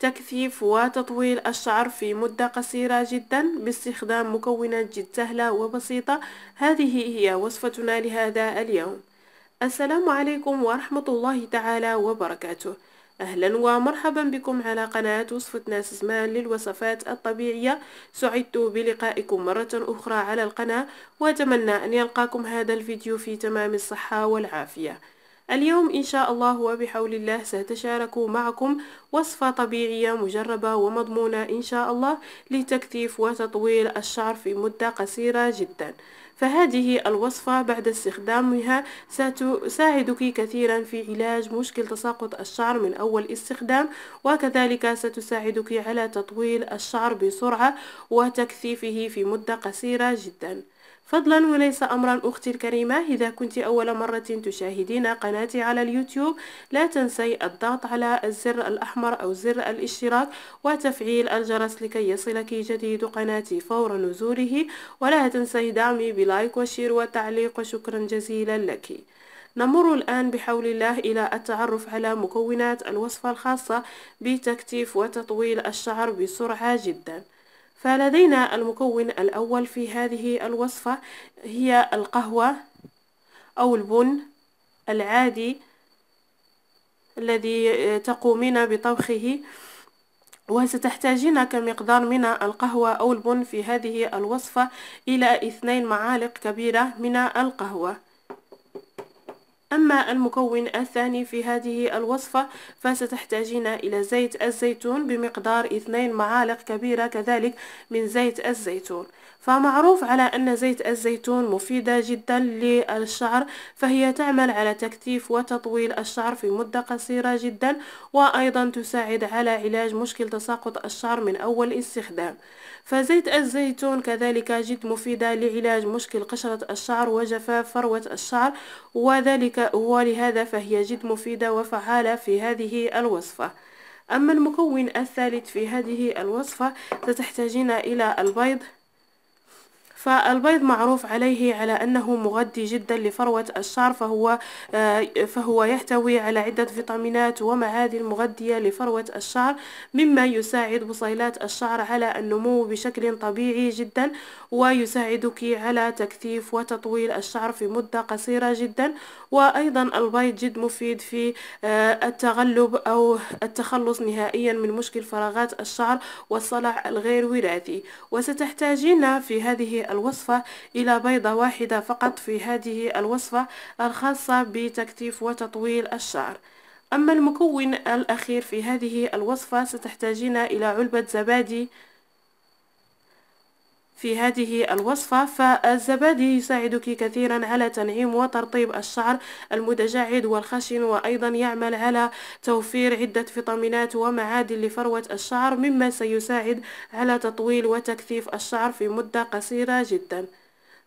تكثيف وتطويل الشعر في مدة قصيرة جدا باستخدام مكونات جد سهلة وبسيطة هذه هي وصفتنا لهذا اليوم السلام عليكم ورحمة الله تعالى وبركاته أهلا ومرحبا بكم على قناة وصفة ناس زمان للوصفات الطبيعية سعدت بلقائكم مرة أخرى على القناة وأتمنى أن يلقاكم هذا الفيديو في تمام الصحة والعافية اليوم إن شاء الله وبحول الله سأتشارك معكم وصفة طبيعية مجربة ومضمونة إن شاء الله لتكثيف وتطويل الشعر في مدة قصيرة جدا فهذه الوصفة بعد استخدامها ستساعدك كثيرا في علاج مشكل تساقط الشعر من أول استخدام وكذلك ستساعدك على تطويل الشعر بسرعة وتكثيفه في مدة قصيرة جدا فضلا وليس أمرا أختي الكريمة إذا كنت أول مرة تشاهدين قناتي على اليوتيوب لا تنسي الضغط على الزر الأحمر أو زر الاشتراك وتفعيل الجرس لكي يصلك جديد قناتي فور نزوله ولا تنسي دعمي بلايك وشير وتعليق وشكرا جزيلا لك نمر الآن بحول الله إلى التعرف على مكونات الوصفة الخاصة بتكتيف وتطويل الشعر بسرعة جداً فلدينا المكون الأول في هذه الوصفة هي القهوة أو البن العادي الذي تقومين بطبخه وستحتاجين كمقدار من القهوة أو البن في هذه الوصفة إلى اثنين معالق كبيرة من القهوة أما المكون الثاني في هذه الوصفة فستحتاجين إلى زيت الزيتون بمقدار اثنين معالق كبيرة كذلك من زيت الزيتون فمعروف على أن زيت الزيتون مفيدة جدا للشعر فهي تعمل على تكثيف وتطويل الشعر في مدة قصيرة جدا وأيضا تساعد على علاج مشكل تساقط الشعر من أول استخدام فزيت الزيتون كذلك جد مفيدة لعلاج مشكل قشرة الشعر وجفاف فروة الشعر وذلك ولهذا فهي جد مفيدة وفعالة في هذه الوصفة أما المكون الثالث في هذه الوصفة ستحتاجين إلى البيض فالبيض معروف عليه على أنه مغذي جدا لفروة الشعر فهو, آه، فهو يحتوي على عدة فيتامينات ومعادن مغذية لفروة الشعر مما يساعد بصيلات الشعر على النمو بشكل طبيعي جدا ويساعدك على تكثيف وتطويل الشعر في مدة قصيرة جدا وأيضا البيض جد مفيد في آه، التغلب أو التخلص نهائيا من مشكل فراغات الشعر والصلع الغير وراثي وستحتاجين في هذه الوصفة إلى بيضة واحدة فقط في هذه الوصفة الخاصة بتكثيف وتطويل الشعر أما المكون الأخير في هذه الوصفة ستحتاجين إلى علبة زبادي في هذه الوصفة فالزبادي يساعدك كثيرا على تنعيم وترطيب الشعر المتجعد والخشن وأيضا يعمل على توفير عدة فيتامينات ومعادن لفروة الشعر مما سيساعد على تطويل وتكثيف الشعر في مدة قصيرة جدا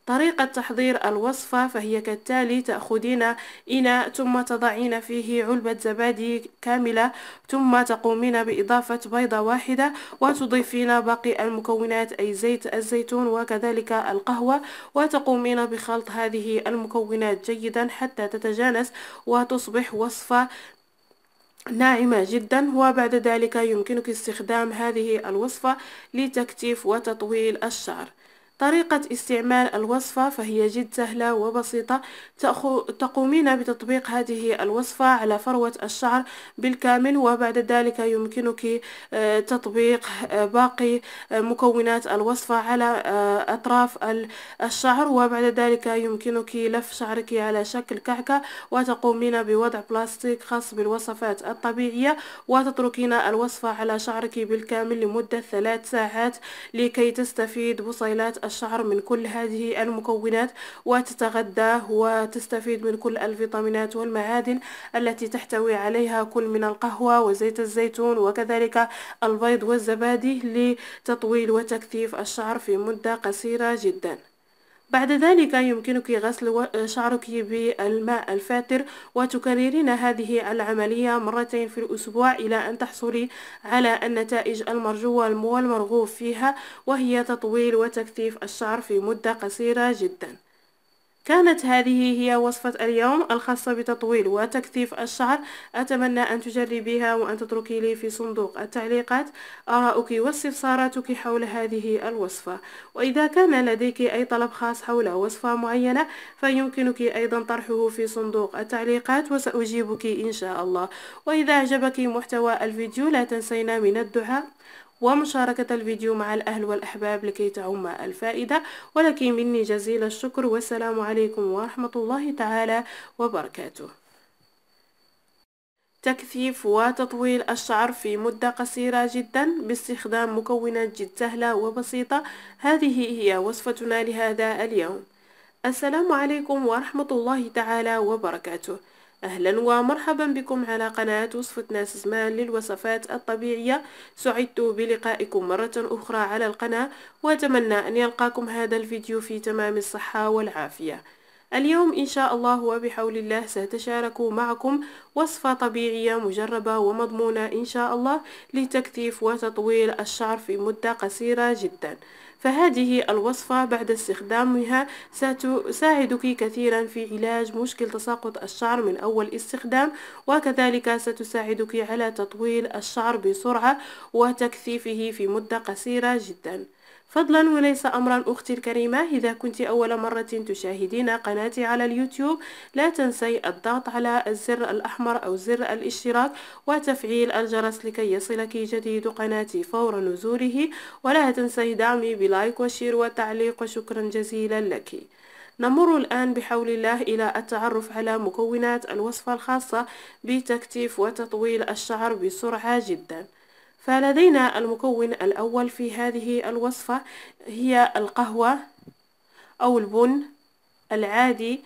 طريقة تحضير الوصفة فهي كالتالي تأخذين إناء ثم تضعين فيه علبة زبادي كاملة ثم تقومين بإضافة بيضة واحدة وتضيفين باقي المكونات أي زيت الزيتون وكذلك القهوة وتقومين بخلط هذه المكونات جيدا حتى تتجانس وتصبح وصفة ناعمة جدا وبعد ذلك يمكنك استخدام هذه الوصفة لتكتيف وتطويل الشعر طريقة استعمال الوصفة فهي جد سهلة وبسيطة تقومين بتطبيق هذه الوصفة على فروة الشعر بالكامل وبعد ذلك يمكنك آه، تطبيق آه، باقي آه، مكونات الوصفة على أطراف الشعر وبعد ذلك يمكنك لف شعرك على شكل كعكة وتقومين بوضع بلاستيك خاص بالوصفات الطبيعية وتتركين الوصفة على شعرك بالكامل لمدة ثلاث ساعات لكي تستفيد بصيلات الشعر من كل هذه المكونات وتتغذى وتستفيد من كل الفيتامينات والمعادن التي تحتوي عليها كل من القهوة وزيت الزيتون وكذلك البيض والزبادي لتطويل وتكثيف الشعر في مدة قصيرة جدا بعد ذلك يمكنك غسل شعرك بالماء الفاتر وتكررين هذه العملية مرتين في الأسبوع إلى أن تحصلي على النتائج المرجوة والمرغوب فيها وهي تطويل وتكثيف الشعر في مدة قصيرة جداً كانت هذه هي وصفة اليوم الخاصة بتطويل وتكثيف الشعر أتمنى أن تجربيها وأن تتركي لي في صندوق التعليقات آراءك واستفساراتك حول هذه الوصفة وإذا كان لديك أي طلب خاص حول وصفة معينة فيمكنك أيضا طرحه في صندوق التعليقات وسأجيبك إن شاء الله وإذا أعجبك محتوى الفيديو لا تنسينا من الدعاء ومشاركة الفيديو مع الأهل والأحباب لكي تعم الفائدة ولكن مني جزيل الشكر والسلام عليكم ورحمة الله تعالى وبركاته تكثيف وتطويل الشعر في مدة قصيرة جدا باستخدام مكونات جد سهلة وبسيطة هذه هي وصفتنا لهذا اليوم السلام عليكم ورحمة الله تعالى وبركاته أهلا ومرحبا بكم على قناة وصفة ناس زمان للوصفات الطبيعية سعدت بلقائكم مرة أخرى على القناة وأتمنى أن يلقاكم هذا الفيديو في تمام الصحة والعافية اليوم إن شاء الله وبحول الله سأتشارك معكم وصفة طبيعية مجربة ومضمونة إن شاء الله لتكثيف وتطويل الشعر في مدة قصيرة جداً فهذه الوصفة بعد استخدامها ستساعدك كثيرا في علاج مشكل تساقط الشعر من أول استخدام وكذلك ستساعدك على تطويل الشعر بسرعة وتكثيفه في مدة قصيرة جدا فضلا وليس أمرا أختي الكريمة إذا كنت أول مرة تشاهدين قناتي على اليوتيوب لا تنسي الضغط على الزر الأحمر أو زر الاشتراك وتفعيل الجرس لكي يصلك جديد قناتي فور نزوله ولا تنسي دعمي بلايك وشير وتعليق وشكرا جزيلا لك نمر الآن بحول الله إلى التعرف على مكونات الوصفة الخاصة بتكتيف وتطويل الشعر بسرعة جداً فلدينا المكون الأول في هذه الوصفة هي القهوة أو البن العادي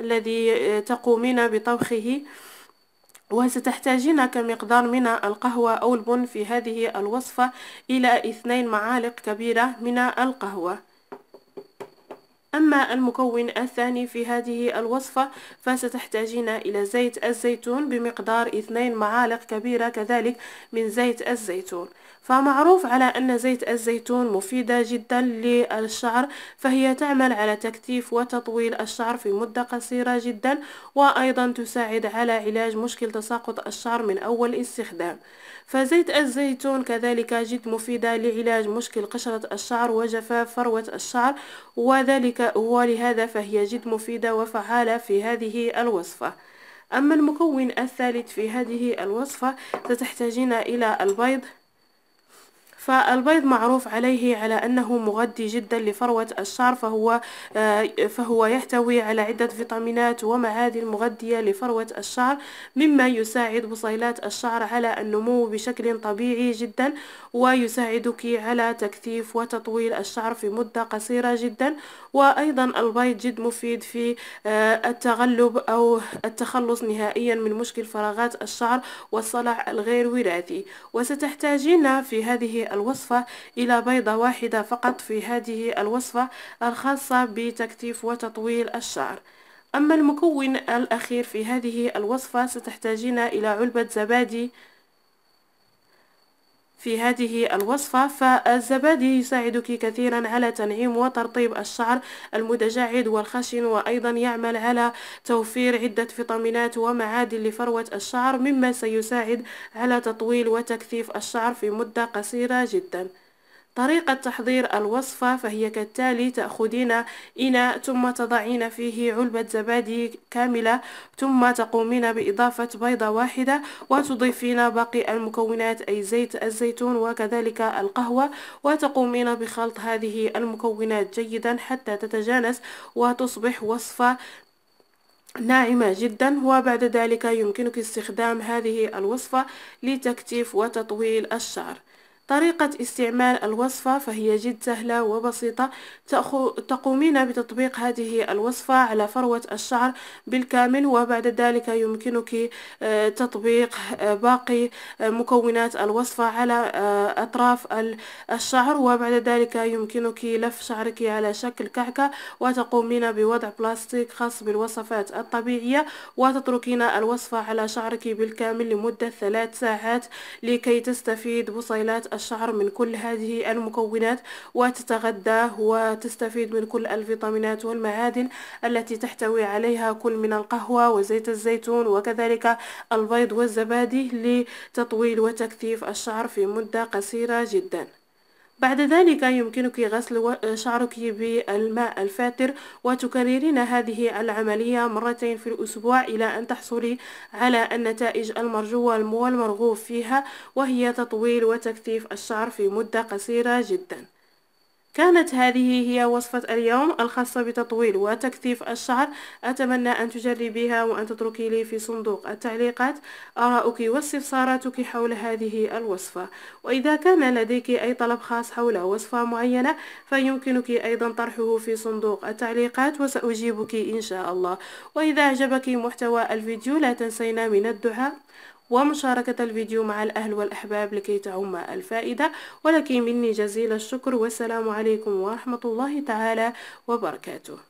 الذي تقومين بطبخه وستحتاجين كمقدار من القهوة أو البن في هذه الوصفة إلى اثنين معالق كبيرة من القهوة أما المكون الثاني في هذه الوصفة فستحتاجين إلى زيت الزيتون بمقدار 2 معالق كبيرة كذلك من زيت الزيتون فمعروف على أن زيت الزيتون مفيدة جدا للشعر فهي تعمل على تكثيف وتطويل الشعر في مدة قصيرة جدا وأيضا تساعد على علاج مشكل تساقط الشعر من أول استخدام فزيت الزيتون كذلك جد مفيدة لعلاج مشكل قشرة الشعر وجفاف فروة الشعر وذلك ولهذا فهي جد مفيدة وفعالة في هذه الوصفة أما المكون الثالث في هذه الوصفة ستحتاجين إلى البيض فالبيض معروف عليه على أنه مغذي جدا لفروة الشعر فهو, آه، فهو يحتوي على عدة فيتامينات ومعادن مغذية لفروة الشعر مما يساعد بصيلات الشعر على النمو بشكل طبيعي جدا ويساعدك على تكثيف وتطويل الشعر في مدة قصيرة جدا وأيضا البيض جد مفيد في آه، التغلب أو التخلص نهائيا من مشكل فراغات الشعر والصلع الغير وراثي وستحتاجين في هذه الوصفة إلى بيضة واحدة فقط في هذه الوصفة الخاصة بتكثيف وتطويل الشعر أما المكون الأخير في هذه الوصفة ستحتاجين إلى علبة زبادي في هذه الوصفة فالزبادي يساعدك كثيرا على تنعيم وترطيب الشعر المتجعد والخشن وأيضا يعمل على توفير عدة فيتامينات ومعادن لفروة الشعر مما سيساعد على تطويل وتكثيف الشعر في مدة قصيرة جدا طريقة تحضير الوصفة فهي كالتالي تأخذين إناء ثم تضعين فيه علبة زبادي كاملة ثم تقومين بإضافة بيضة واحدة وتضيفين باقي المكونات أي زيت الزيتون وكذلك القهوة وتقومين بخلط هذه المكونات جيدا حتى تتجانس وتصبح وصفة ناعمة جدا وبعد ذلك يمكنك استخدام هذه الوصفة لتكتيف وتطويل الشعر طريقة استعمال الوصفة فهي جد سهلة وبسيطة تقومين بتطبيق هذه الوصفة على فروة الشعر بالكامل وبعد ذلك يمكنك آه، تطبيق آه، باقي آه، مكونات الوصفة على أطراف الشعر وبعد ذلك يمكنك لف شعرك على شكل كعكة وتقومين بوضع بلاستيك خاص بالوصفات الطبيعية وتتركين الوصفة على شعرك بالكامل لمدة ثلاث ساعات لكي تستفيد بصيلات الشعر من كل هذه المكونات وتتغذى وتستفيد من كل الفيتامينات والمعادن التي تحتوي عليها كل من القهوة وزيت الزيتون وكذلك البيض والزبادي لتطويل وتكثيف الشعر في مدة قصيرة جدا بعد ذلك يمكنك غسل شعرك بالماء الفاتر وتكررين هذه العملية مرتين في الأسبوع إلى أن تحصلي على النتائج المرجوة والمرغوب فيها وهي تطويل وتكثيف الشعر في مدة قصيرة جداً كانت هذه هي وصفة اليوم الخاصة بتطويل وتكثيف الشعر أتمنى أن تجربيها وأن تتركي لي في صندوق التعليقات آراءك واستفساراتك حول هذه الوصفة وإذا كان لديك أي طلب خاص حول وصفة معينة فيمكنك أيضا طرحه في صندوق التعليقات وسأجيبك إن شاء الله وإذا أعجبك محتوى الفيديو لا تنسينا من الدعاء ومشاركة الفيديو مع الأهل والأحباب لكي تعم الفائدة ولكن مني جزيل الشكر والسلام عليكم ورحمة الله تعالى وبركاته